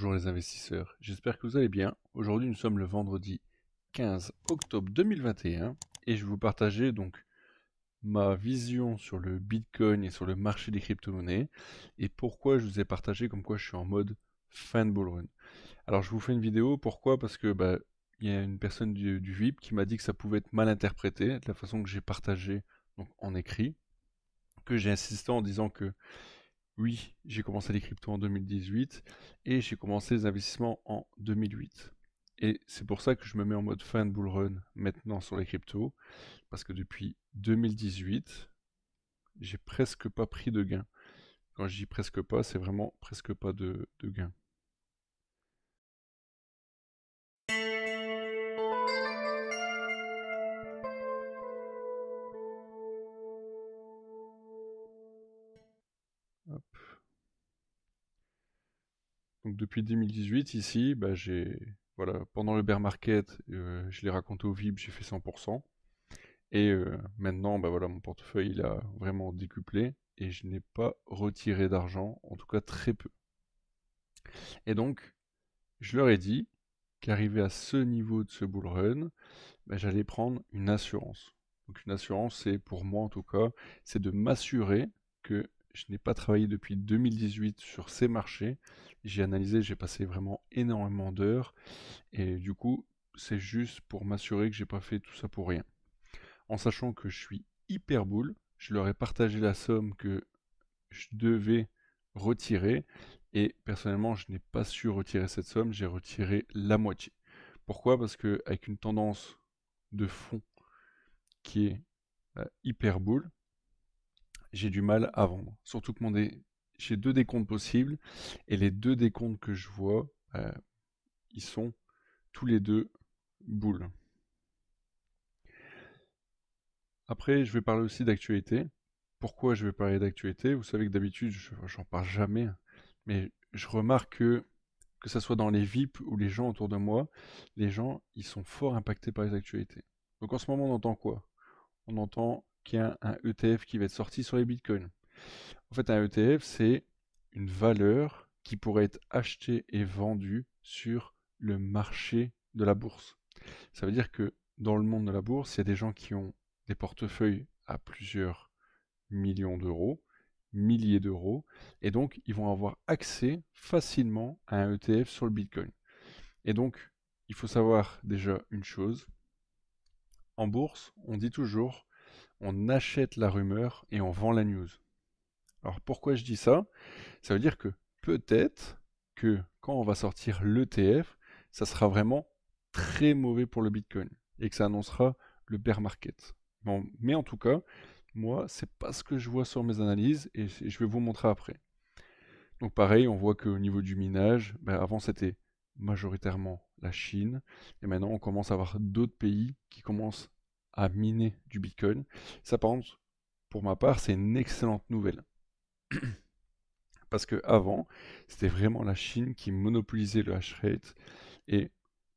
Bonjour les investisseurs, j'espère que vous allez bien. Aujourd'hui nous sommes le vendredi 15 octobre 2021 et je vais vous partager donc ma vision sur le Bitcoin et sur le marché des crypto-monnaies et pourquoi je vous ai partagé comme quoi je suis en mode fan run. Alors je vous fais une vidéo, pourquoi Parce que bah, il y a une personne du, du VIP qui m'a dit que ça pouvait être mal interprété de la façon que j'ai partagé donc en écrit, que j'ai insisté en disant que oui, j'ai commencé les cryptos en 2018 et j'ai commencé les investissements en 2008. Et c'est pour ça que je me mets en mode fin bull run maintenant sur les cryptos, parce que depuis 2018, j'ai presque pas pris de gains. Quand je dis presque pas, c'est vraiment presque pas de, gains. depuis 2018, ici, bah, pendant le bear market, euh, je l'ai raconté au VIP, j'ai fait 100%. Et euh, maintenant, bah, mon portefeuille, il a vraiment décuplé et je n'ai pas retiré d'argent, en tout cas très peu. Et donc, je leur ai dit qu'arrivé à ce niveau de ce bull run, bah, j'allais prendre une assurance. Donc une assurance, c'est pour moi en tout cas, c'est de m'assurer que je n'ai pas travaillé depuis 2018 sur ces marchés. J'ai analysé, j'ai passé vraiment énormément d'heures. Et du coup, c'est juste pour m'assurer que je n'ai pas fait tout ça pour rien. En sachant que je suis hyper boule, je leur ai partagé la somme que je devais retirer. Et personnellement, je n'ai pas su retirer cette somme, j'ai retiré la moitié. Pourquoi Parce qu'avec une tendance de fond qui est bah, hyper boule, j'ai du mal à vendre. Surtout que j'ai deux décomptes possibles et les deux décomptes que je vois, euh, ils sont tous les deux boules. Après, je vais parler aussi d'actualité. Pourquoi je vais parler d'actualité Vous savez que d'habitude, j'en parle jamais, mais je remarque que, que ce soit dans les VIP ou les gens autour de moi, les gens, ils sont fort impactés par les actualités. Donc en ce moment, on entend quoi On entend qu'il y un, un, e ETF qui va être sorti sur les bitcoins. En fait, un ETF, c'est une valeur qui pourrait être achetée et vendue sur le marché de la bourse. Ça veut dire que dans le monde de la bourse, il y a des gens qui ont des portefeuilles à plusieurs millions d'euros, milliers d'euros, et donc ils vont avoir accès facilement à un ETF sur le Bitcoin. Et donc, il faut savoir déjà une chose, en bourse, on dit toujours on achète la rumeur et on vend la news. Alors pourquoi je dis ça Ça veut dire que peut-être que quand on va sortir l'ETF, ça sera vraiment très mauvais pour le Bitcoin et que ça annoncera le bear market. mais en tout cas, moi, c'est pas ce que je vois sur mes analyses et je vais vous montrer après. Donc pareil, on voit qu'au niveau du minage, ben, avant c'était majoritairement la Chine et maintenant on commence à avoir d'autres pays qui commencent à miner du Bitcoin. Ça, par contre, pour ma part, c'est une excellente nouvelle. Parce que avant, c'était vraiment la Chine qui monopolisait le hash rate et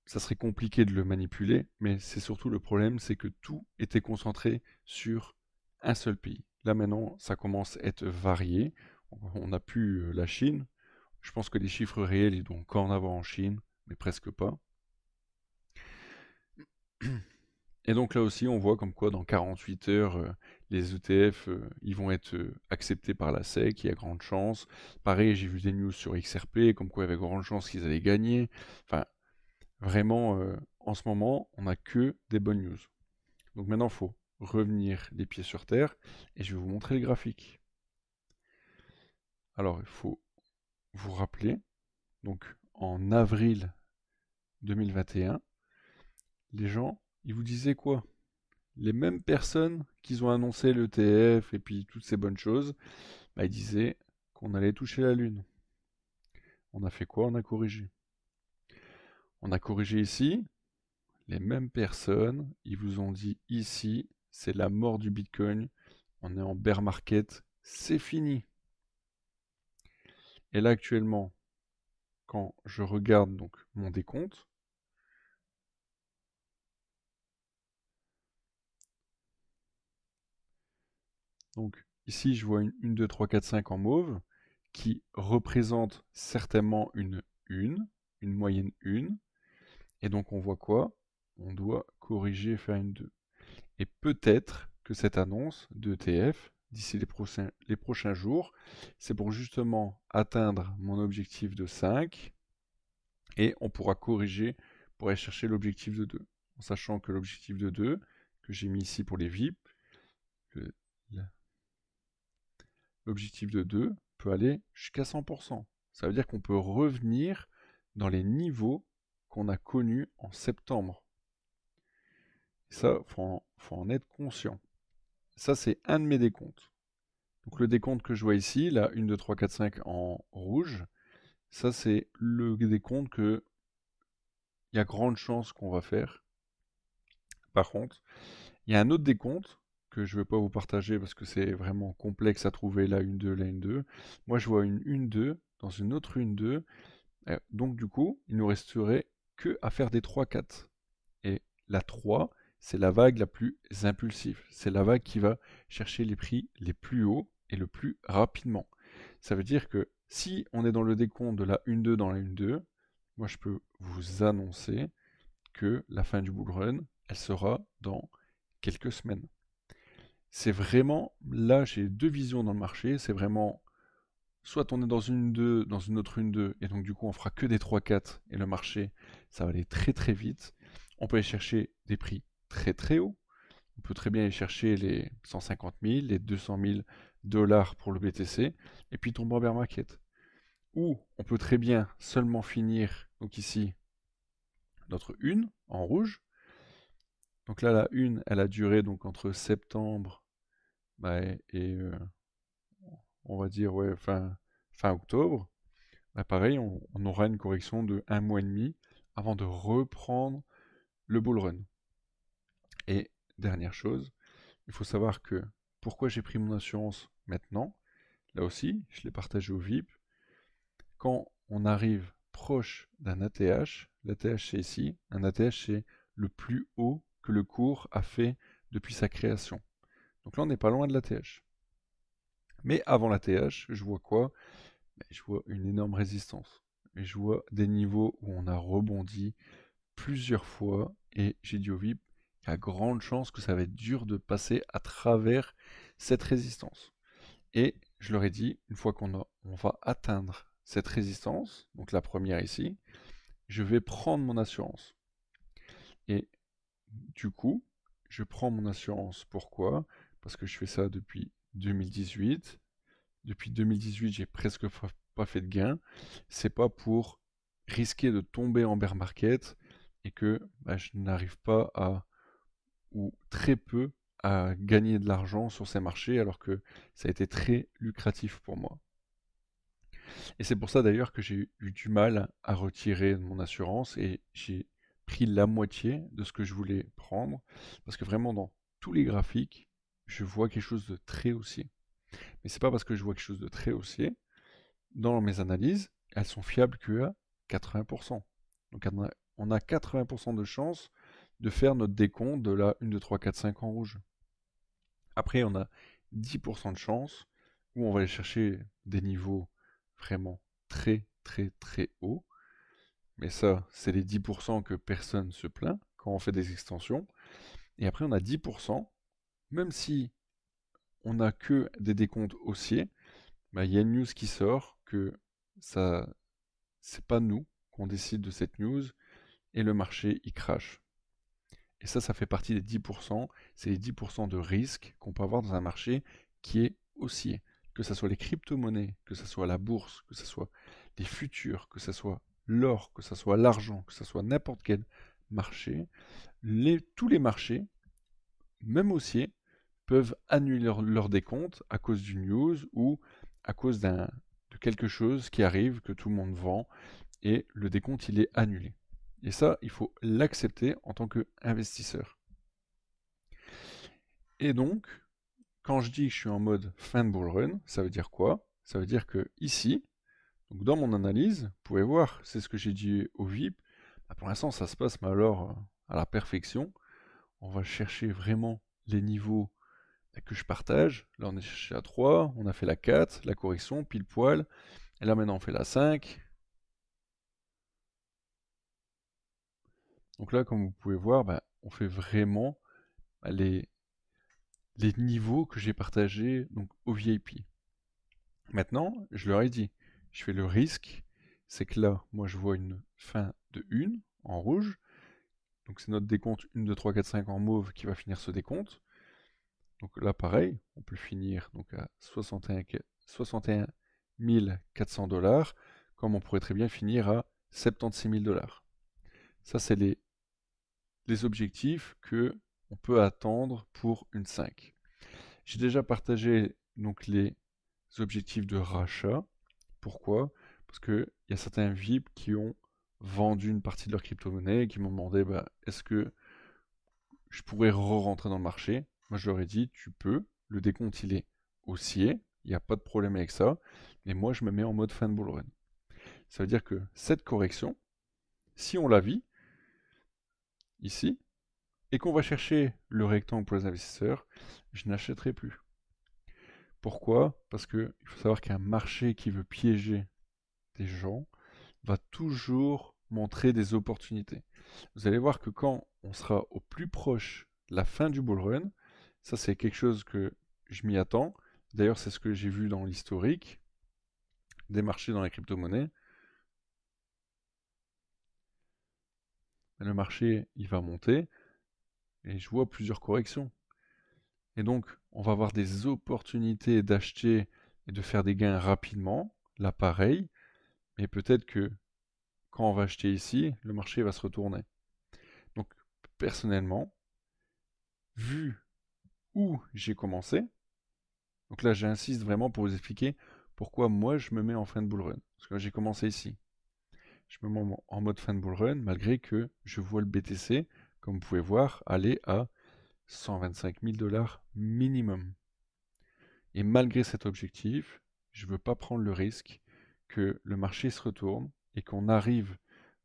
ça serait compliqué de le manipuler, mais c'est surtout le problème, c'est que tout était concentré sur un seul pays. Là maintenant, ça commence à être varié. On a plus euh, la Chine. Je pense que les chiffres réels, ils n'ont qu'en en avoir en Chine, mais presque pas. Et donc là aussi, on voit comme quoi dans 48 heures, euh, les ETF, euh, ils vont être euh, acceptés par la SEC, il y a grande chance. Pareil, j'ai vu des news sur XRP, comme quoi il y avait grande chance qu'ils allaient gagner. Enfin, vraiment, en ce moment, on n'a que des bonnes news. Donc maintenant, il faut revenir les pieds sur terre, et je vais vous montrer le graphique. Alors, il faut vous rappeler, donc en avril 2021, les gens ils vous disaient quoi Les mêmes personnes qui ont annoncé l'ETF et puis toutes ces bonnes choses, bah, ils disaient qu'on allait toucher la Lune. On a fait quoi On a corrigé. On a corrigé ici. Les mêmes personnes, ils vous ont dit ici, c'est la mort du Bitcoin. On est en bear market. C'est fini. Et là actuellement, quand je regarde donc mon décompte, Donc ici, je vois une 1, 2, 3, 4, 5 en mauve, qui représente certainement une 1, une moyenne 1. Et donc on voit quoi On doit corriger et faire une 2. Et peut-être que cette annonce de e TF, d'ici les prochains, les prochains jours, c'est pour justement atteindre mon objectif de 5, et on pourra corriger pour aller chercher l'objectif de 2. En sachant que l'objectif de 2, que j'ai mis ici pour les VIP, l'objectif de 2 peut aller jusqu'à 100%. Ça veut dire qu'on peut revenir dans les niveaux qu'on a connus en septembre. ça, il faut, en, être conscient. Ça, c'est un de mes décomptes. Donc le décompte que je vois ici, là, 1, 2, 3, 4, 5 en rouge, ça c'est le décompte que il y a grande chance qu'on va faire. Par contre, il y a un autre décompte que je ne vais pas vous partager parce que c'est vraiment complexe à trouver la 1-2, la 1-2. Moi, je vois une 1-2 dans une autre 1-2. Euh, donc, du coup, il nous resterait que à faire des 3-4. Et la 3, c'est la vague la plus impulsive. C'est la vague qui va chercher les prix les plus hauts et le plus rapidement. Ça veut dire que si on est dans le décompte de la 1-2 dans la 1-2, moi, je peux vous annoncer que la fin du bull run, elle sera dans quelques semaines c'est vraiment, là j'ai deux visions dans le marché, c'est vraiment soit on est dans une deux dans une autre une deux et donc du coup on fera que des 3-4, et le marché, ça va aller très très vite. On peut aller chercher des prix très très hauts. On peut très bien aller chercher les 150 000, les 200 000 dollars pour le BTC, et puis tomber en bear market. Ou on peut très bien seulement finir, donc ici, notre une en rouge. Donc là, la une, elle a duré donc entre septembre ben, et on va dire fin, octobre, bah, pareil, on, on, aura une correction de un mois et demi avant de reprendre le bull run. Et dernière chose, il faut savoir que pourquoi j'ai pris mon assurance maintenant, là aussi, je l'ai partagé au VIP, quand on arrive proche d'un ATH, l'ATH c'est ici, un ATH c'est le plus haut que le cours a fait depuis sa création. Donc là, on n'est pas loin de la TH. Mais avant la TH, je vois quoi ben, Je vois une énorme résistance. Et je vois des niveaux où on a rebondi plusieurs fois. Et j'ai dit au VIP, il y a grande chance que ça va être dur de passer à travers cette résistance. Et je leur ai dit, une fois qu'on va atteindre cette résistance, donc la première ici, je vais prendre mon assurance. Et du coup, je prends mon assurance. Pourquoi parce que je fais ça depuis 2018. Depuis 2018, j'ai presque pas fait de gain. C'est pas pour risquer de tomber en bear market et que bah, je n'arrive pas à ou très peu à gagner de l'argent sur ces marchés alors que ça a été très lucratif pour moi. Et c'est pour ça d'ailleurs que j'ai eu du mal à retirer mon assurance et j'ai pris la moitié de ce que je voulais prendre parce que vraiment dans tous les graphiques, je vois quelque chose de très haussier. Mais c'est pas parce que je vois quelque chose de très haussier, dans mes analyses, elles sont fiables que 80%. Donc on a 80% de chance de faire notre décompte de la 1, 2, 3, 4, 5 en rouge. Après, on a 10% de chance où on va aller chercher des niveaux vraiment très très très hauts. Mais ça, c'est les 10% que personne se plaint quand on fait des extensions. Et après, on a 10% même si on n'a que des décomptes haussiers, bah, il y a une news qui sort que ça, c'est pas nous qu'on décide de cette news et le marché y crache. Et ça, ça fait partie des 10%. C'est les 10% de risque qu'on peut avoir dans un marché qui est haussier. Que ce soit les crypto-monnaies, que ce soit la bourse, que ce soit les futurs, que ce soit l'or, que ce soit l'argent, que ce soit n'importe quel marché, tous les marchés, même haussiers, peuvent annuler leur, décompte à cause du news ou à cause de quelque chose qui arrive que tout le monde vend et le décompte il est annulé. Et ça, il faut l'accepter en tant qu'investisseur. Et donc, quand je dis que je suis en mode fin de bull run, ça veut dire quoi Ça veut dire que ici, donc dans mon analyse, vous pouvez voir, c'est ce que j'ai dit au VIP. Bah, pour l'instant, ça se passe, malheureusement à la perfection. On va chercher vraiment les niveaux que je partage. Là, on est chez 3, on a fait la 4, la correction, pile poil. Et là, maintenant, on fait la 5. Donc là, comme vous pouvez voir, bah, on fait vraiment bah, les, les niveaux que j'ai partagés donc, au VIP. Maintenant, je leur ai dit, je fais le risque, c'est que là, moi, je vois une fin de 1 en rouge. Donc c'est notre décompte 1, 2, 3, 4, 5 en mauve qui va finir ce décompte. Donc là, pareil, on peut finir donc à 61, 400 dollars, comme on pourrait très bien finir à 76 000 dollars. Ça, c'est les, objectifs que on peut attendre pour une 5. J'ai déjà partagé donc les objectifs de rachat. Pourquoi Parce qu'il y a certains VIP qui ont vendu une partie de leur crypto-monnaie et qui m'ont demandé bah, est-ce que je pourrais re-rentrer dans le marché moi, je leur ai dit, tu peux, le décompte, est haussier, il n'y a pas de problème avec ça, mais moi, je me mets en mode fin de bull run. Ça veut dire que cette correction, si on la vit, ici, et qu'on va chercher le rectangle pour les investisseurs, je n'achèterai plus. Pourquoi Parce qu'il faut savoir qu'un marché qui veut piéger des gens va toujours montrer des opportunités. Vous allez voir que quand on sera au plus proche de la fin du bull run, ça, c'est quelque chose que je m'y attends. D'ailleurs, c'est ce que j'ai vu dans l'historique des marchés dans les crypto-monnaies. Le marché, il va monter et je vois plusieurs corrections. Et donc, on va avoir des opportunités d'acheter et de faire des gains rapidement, là pareil, mais peut-être que quand on va acheter ici, le marché va se retourner. Donc, personnellement, vu où j'ai commencé. Donc là, j'insiste vraiment pour vous expliquer pourquoi moi je me mets en fin de bull run. Parce que j'ai commencé ici. Je me mets en mode fin de bull run malgré que je vois le BTC, comme vous pouvez voir, aller à 125 000 dollars minimum. Et malgré cet objectif, je veux pas prendre le risque que le marché se retourne et qu'on arrive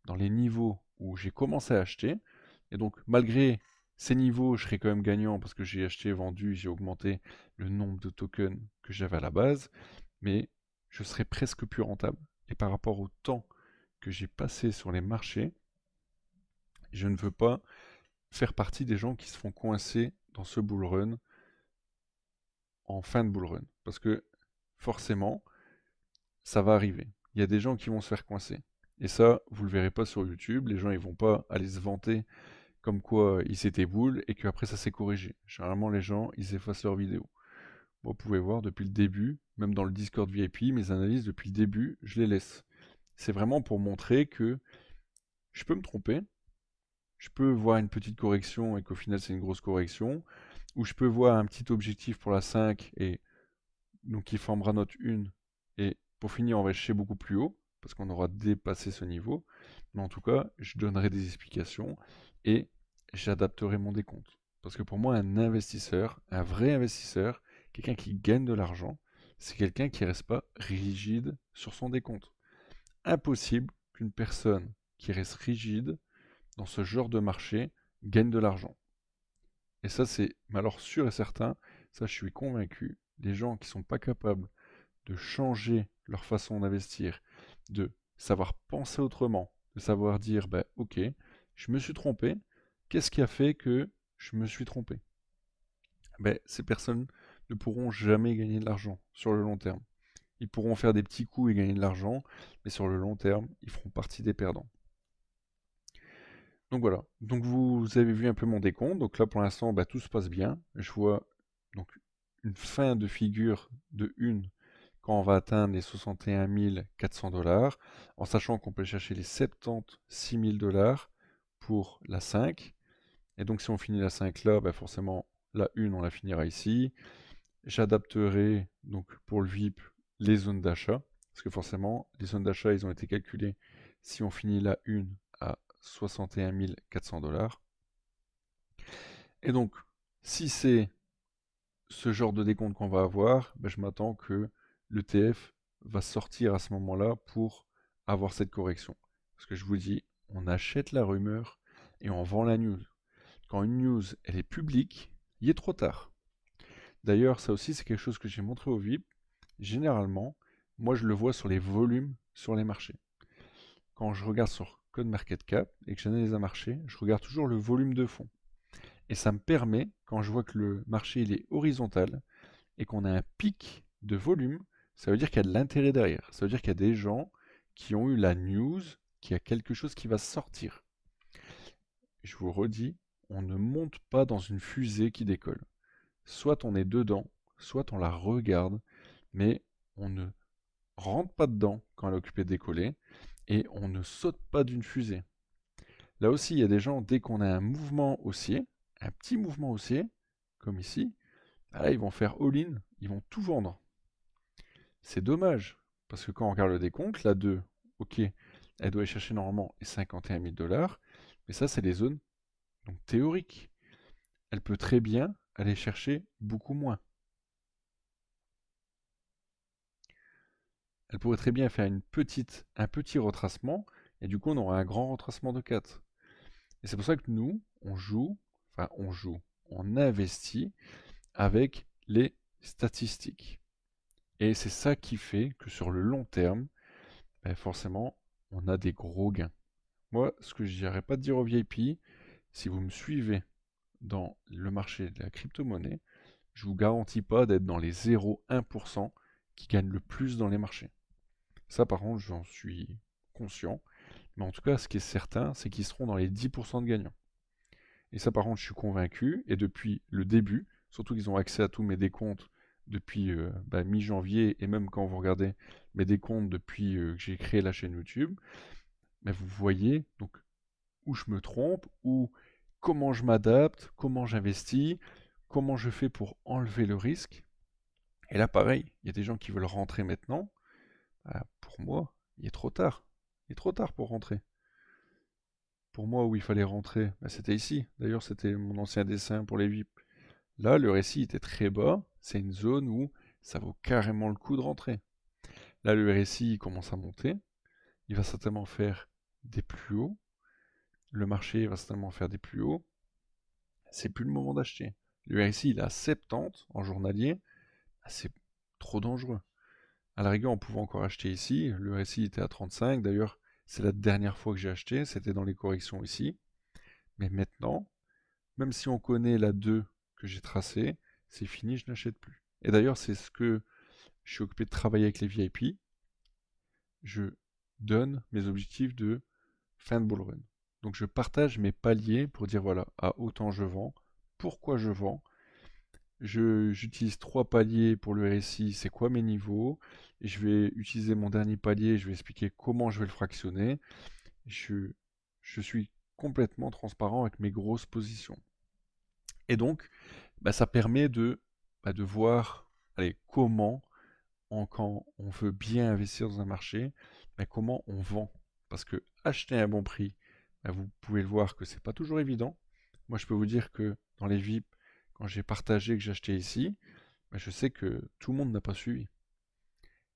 dans les niveaux où j'ai commencé à acheter. Et donc, malgré ces niveaux, je serai quand même gagnant parce que j'ai acheté, vendu, j'ai augmenté le nombre de tokens que j'avais à la base, mais je serais presque plus rentable. Et par rapport au temps que j'ai passé sur les marchés, je ne veux pas faire partie des gens qui se font coincer dans ce bull run en fin de bull run. Parce que forcément, ça va arriver. Il y a des gens qui vont se faire coincer. Et ça, vous ne le verrez pas sur YouTube. Les gens, ils vont pas aller se vanter comme quoi euh, il s'était boule, et qu'après ça s'est corrigé. Généralement, les gens, ils effacent leurs vidéos. vous pouvez voir depuis le début, même dans le Discord VIP, mes analyses depuis le début, je les laisse. C'est vraiment pour montrer que je peux me tromper, je peux voir une petite correction et qu'au final c'est une grosse correction, ou je peux voir un petit objectif pour la 5 et donc qui formera notre 1 et pour finir on va chercher beaucoup plus haut parce qu'on aura dépassé ce niveau, mais en tout cas je donnerai des explications et j'adapterai mon décompte. Parce que pour moi, un investisseur, un vrai investisseur, quelqu'un qui gagne de l'argent, c'est quelqu'un qui ne reste pas rigide sur son décompte. Impossible qu'une personne qui reste rigide dans ce genre de marché gagne de l'argent. Et ça, c'est alors sûr et certain, ça je suis convaincu, des gens qui ne sont pas capables de changer leur façon d'investir, de savoir penser autrement, de savoir dire, ben, ok, je me suis trompé, Qu'est-ce qui a fait que je me suis trompé ben, Ces personnes ne pourront jamais gagner de l'argent sur le long terme. Ils pourront faire des petits coups et gagner de l'argent, mais sur le long terme, ils feront partie des perdants. Donc voilà, donc vous avez vu un peu mon décompte, donc là pour l'instant bah, tout se passe bien. Je vois donc une fin de figure de une quand on va atteindre les 61 400 dollars, en sachant qu'on peut chercher les 76 000 dollars pour la 5, et donc si on finit la 5 là, bah, forcément la 1 on la finira ici. J'adapterai donc pour le VIP les zones d'achat. Parce que forcément, les zones d'achat, ils ont été calculées si on finit la 1 à 61 400 dollars. Et donc, si c'est ce genre de décompte qu'on va avoir, bah, je m'attends que l'ETF va sortir à ce moment-là pour avoir cette correction. Parce que je vous dis, on achète la rumeur et on vend la news quand une news elle est publique, il est trop tard. D'ailleurs, ça aussi c'est quelque chose que j'ai montré au VIP. Généralement, moi je le vois sur les volumes sur les marchés. Quand je regarde sur Code Market Cap et que j'analyse un marché, je regarde toujours le volume de fonds. Et ça me permet, quand je vois que le marché il est horizontal et qu'on a un pic de volume, ça veut dire qu'il y a de l'intérêt derrière. Ça veut dire qu'il y a des gens qui ont eu la news, qu'il y a quelque chose qui va sortir. Je vous redis, on ne monte pas dans une fusée qui décolle. Soit on est dedans, soit on la regarde, mais on ne rentre pas dedans quand elle est occupée de décoller, et on ne saute pas d'une fusée. Là aussi, il y a des gens, dès qu'on a un mouvement haussier, un petit mouvement haussier, comme ici, bah là, ils vont faire all-in, ils vont tout vendre. C'est dommage, parce que quand on regarde le décompte, la 2, ok, elle doit aller chercher normalement et 51 000 dollars, mais ça, c'est les zones donc théorique, elle peut très bien aller chercher beaucoup moins. Elle pourrait très bien faire une petite, un petit retracement, et du coup on aura un grand retracement de 4. Et c'est pour ça que nous, on joue, enfin on joue, on investit avec les statistiques. Et c'est ça qui fait que sur le long terme, ben, forcément, on a des gros gains. Moi, ce que je n'irais pas de dire au VIP, si vous me suivez dans le marché de la crypto-monnaie, je ne vous garantis pas d'être dans les 0,1% qui gagnent le plus dans les marchés. Ça, par contre, j'en suis conscient. Mais en tout cas, ce qui est certain, c'est qu'ils seront dans les 10% de gagnants. Et ça, par contre, je suis convaincu. Et depuis le début, surtout qu'ils ont accès à tous mes décomptes depuis euh, bah, mi-janvier, et même quand vous regardez mes décomptes depuis euh, que j'ai créé la chaîne YouTube, bah, vous voyez donc où je me trompe, où comment je m'adapte, comment j'investis, comment je fais pour enlever le risque. Et là, pareil, il y a des gens qui veulent rentrer maintenant. Bah, pour moi, il est trop tard. Il est trop tard pour rentrer. Pour moi, où il fallait rentrer, bah, c'était ici. D'ailleurs, c'était mon ancien dessin pour les VIP. Là, le RSI était très bas. C'est une zone où ça vaut carrément le coup de rentrer. Là, le RSI commence à monter. Il va certainement faire des plus hauts le marché va certainement faire des plus hauts, c'est plus le moment d'acheter. Le RSI, il est à 70 en journalier, ah, c'est trop dangereux. À la rigueur, on pouvait encore acheter ici, le RSI était à 35, d'ailleurs, c'est la dernière fois que j'ai acheté, c'était dans les corrections ici. Mais maintenant, même si on connaît la 2 que j'ai tracée, c'est fini, je n'achète plus. Et d'ailleurs, c'est ce que je suis occupé de travailler avec les VIP. Je donne mes objectifs de fin de bull run. Donc je partage mes paliers pour dire voilà, à ah, autant je vends, pourquoi je vends. J'utilise trois paliers pour le RSI, c'est quoi mes niveaux. je vais utiliser mon dernier palier, je vais expliquer comment je vais le fractionner. Je, je suis complètement transparent avec mes grosses positions. Et donc, bah, ça permet bah, de, voir allez, comment, quand on veut bien investir dans un marché, bah, comment on vend. Parce que acheter à bon prix, ah, vous pouvez le voir que c'est pas toujours évident. Moi, je peux vous dire que dans les VIP, quand j'ai partagé que j'achetais ici, bah, je sais que tout le monde n'a pas suivi.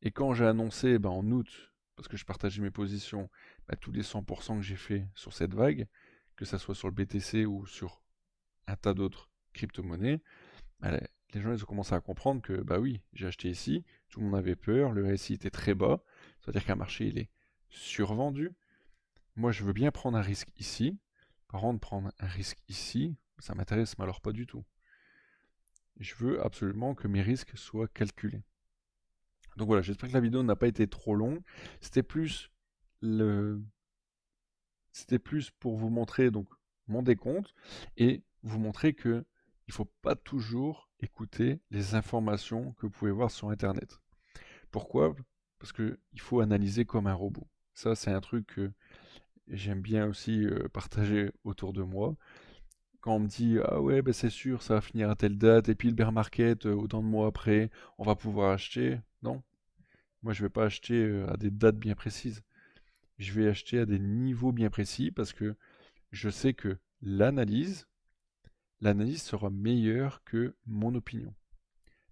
Et quand j'ai annoncé bah, en août, parce que je partageais mes positions, bah, tous les 100% que j'ai fait sur cette vague, que ce soit sur le BTC ou sur un tas d'autres crypto-monnaies, les gens ils ont commencé à comprendre que bah oui, j'ai acheté ici, tout le monde avait peur, le RSI était très bas, c'est-à-dire qu'un marché il est survendu, moi je veux bien prendre un risque ici. Par contre, prendre un risque ici, ça m'intéresse, mais alors pas du tout. Je veux absolument que mes risques soient calculés. Donc voilà, j'espère que la vidéo n'a pas été trop longue. C'était plus le... C'était plus pour vous montrer donc mon décompte et vous montrer que il faut pas toujours écouter les informations que vous pouvez voir sur internet. Pourquoi Parce que il faut analyser comme un robot. Ça, c'est un truc que j'aime bien aussi partager autour de moi. Quand on me dit ah ouais bah, c'est sûr ça va finir à telle date et puis le bear market autant de mois après on va pouvoir acheter non moi je vais pas acheter à des dates bien précises je vais acheter à des niveaux bien précis parce que je sais que l'analyse l'analyse sera meilleure que mon opinion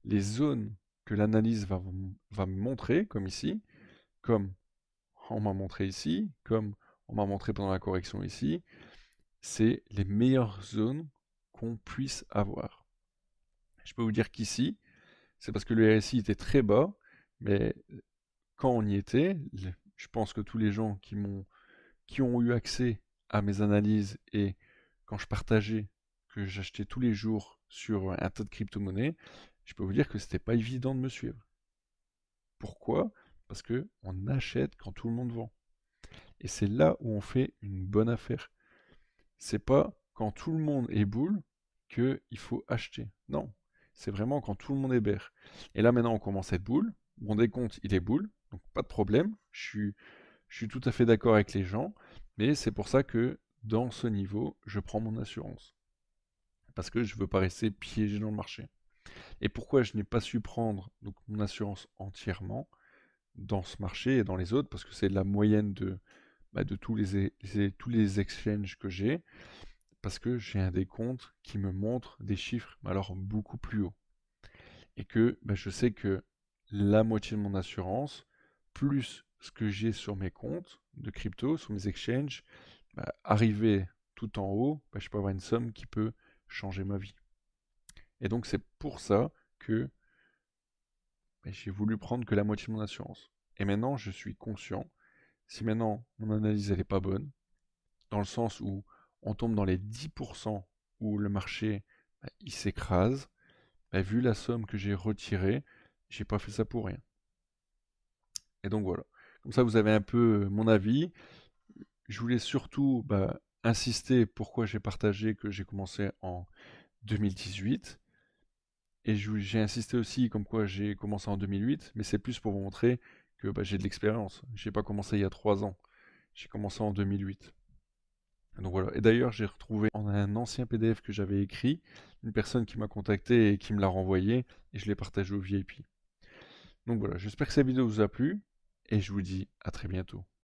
les zones que l'analyse va, va me montrer comme ici comme on m'a montré ici comme on m'a montré pendant la correction ici, c'est les meilleures zones qu'on puisse avoir. Je peux vous dire qu'ici, c'est parce que le RSI était très bas, mais quand on y était, je pense que tous les gens qui qui ont eu accès à mes analyses et quand je partageais que j'achetais tous les jours sur un tas de crypto-monnaies, je peux vous dire que ce n'était pas évident de me suivre. Pourquoi Parce que on achète quand tout le monde vend. Et c'est là où on fait une bonne affaire. C'est pas quand tout le monde est boule qu'il faut acheter. Non, c'est vraiment quand tout le monde est bear. Et là maintenant on commence à être boule. Mon décompte il est boule, donc pas de problème. Je suis, je suis tout à fait d'accord avec les gens, mais c'est pour ça que dans ce niveau, je prends mon assurance. Parce que je ne veux pas rester piégé dans le marché. Et pourquoi je n'ai pas su prendre mon assurance entièrement dans ce marché et dans les autres, parce que c'est la moyenne de, bah, de tous les, tous les exchanges que j'ai, parce que j'ai un des comptes qui me montre des chiffres alors beaucoup plus haut Et que bah, je sais que la moitié de mon assurance, plus ce que j'ai sur mes comptes de crypto, sur mes exchanges, bah, arrivé arriver tout en haut, je peux avoir une somme qui peut changer ma vie. Et donc c'est pour ça que j'ai voulu prendre que la moitié de mon assurance. Et maintenant je suis conscient si maintenant mon analyse n'est pas bonne, dans le sens où on tombe dans les 10% où le marché bah, il s'écrase, bah, vu la somme que j'ai retirée, j'ai pas fait ça pour rien. Et donc voilà. Comme ça, vous avez un peu euh, mon avis. Je voulais surtout bah, insister pourquoi j'ai partagé que j'ai commencé en 2018. Et j'ai insisté aussi comme quoi j'ai commencé en 2008, mais c'est plus pour vous montrer que bah, j'ai de l'expérience. J'ai pas commencé il y a 3 ans. J'ai commencé en 2008. Donc voilà. Et d'ailleurs, j'ai retrouvé en un ancien PDF que j'avais écrit, une personne qui m'a contacté et qui me l'a renvoyé, et je l'ai partagé au VIP. Donc voilà, j'espère que cette vidéo vous a plu, et je vous dis à très bientôt.